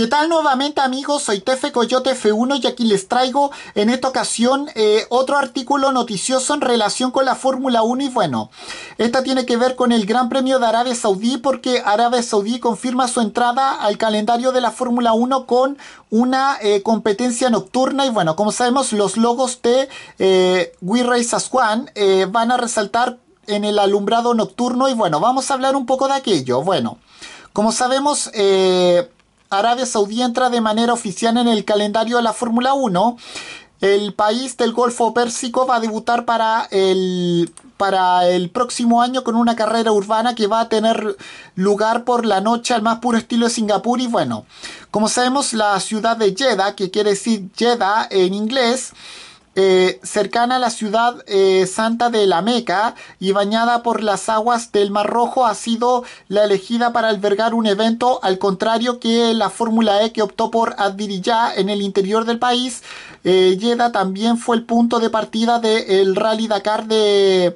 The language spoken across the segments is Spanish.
¿Qué tal nuevamente amigos? Soy Tefe Coyote F1 y aquí les traigo en esta ocasión eh, otro artículo noticioso en relación con la Fórmula 1 y bueno, esta tiene que ver con el Gran Premio de Arabia Saudí porque Arabia Saudí confirma su entrada al calendario de la Fórmula 1 con una eh, competencia nocturna y bueno, como sabemos los logos de eh, We Race One van a resaltar en el alumbrado nocturno y bueno, vamos a hablar un poco de aquello. Bueno, como sabemos... Eh, Arabia Saudí entra de manera oficial en el calendario de la Fórmula 1. El país del Golfo Pérsico va a debutar para el, para el próximo año con una carrera urbana que va a tener lugar por la noche al más puro estilo de Singapur. Y bueno, como sabemos, la ciudad de Jeddah, que quiere decir Jeddah en inglés, eh, cercana a la ciudad eh, santa de la Meca y bañada por las aguas del Mar Rojo, ha sido la elegida para albergar un evento, al contrario que la Fórmula E que optó por Adiriyah en el interior del país. Yeda eh, también fue el punto de partida del Rally Dakar de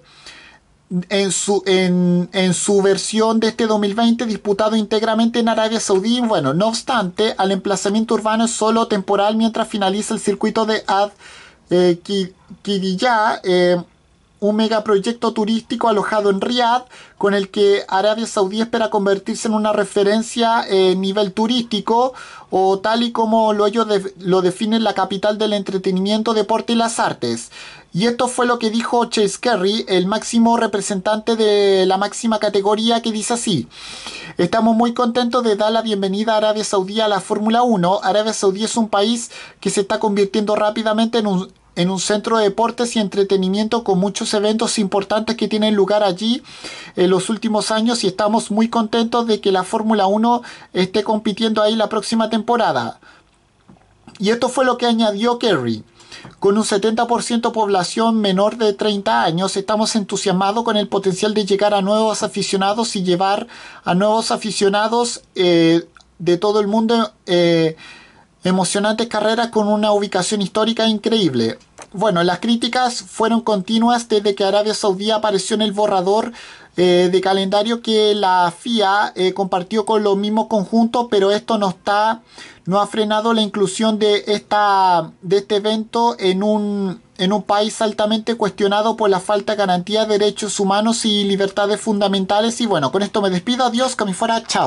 en su, en, en, su versión de este 2020 disputado íntegramente en Arabia Saudí. Bueno, no obstante, al emplazamiento urbano es solo temporal mientras finaliza el circuito de Ad eh, Ya, eh, un megaproyecto turístico alojado en Riad, con el que Arabia Saudí espera convertirse en una referencia a eh, nivel turístico, o tal y como lo, ellos lo definen la capital del entretenimiento, deporte y las artes. Y esto fue lo que dijo Chase Kerry, el máximo representante de la máxima categoría, que dice así. Estamos muy contentos de dar la bienvenida a Arabia Saudí a la Fórmula 1. Arabia Saudí es un país que se está convirtiendo rápidamente en un, en un centro de deportes y entretenimiento con muchos eventos importantes que tienen lugar allí en los últimos años y estamos muy contentos de que la Fórmula 1 esté compitiendo ahí la próxima temporada. Y esto fue lo que añadió Kerry. Con un 70% población menor de 30 años, estamos entusiasmados con el potencial de llegar a nuevos aficionados y llevar a nuevos aficionados eh, de todo el mundo eh, emocionantes carreras con una ubicación histórica increíble. Bueno, las críticas fueron continuas desde que Arabia Saudí apareció en el borrador eh, de calendario que la FIA eh, compartió con los mismos conjuntos, pero esto no está, no ha frenado la inclusión de, esta, de este evento en un, en un país altamente cuestionado por la falta de garantía de derechos humanos y libertades fundamentales. Y bueno, con esto me despido, adiós, que me fuera, chao.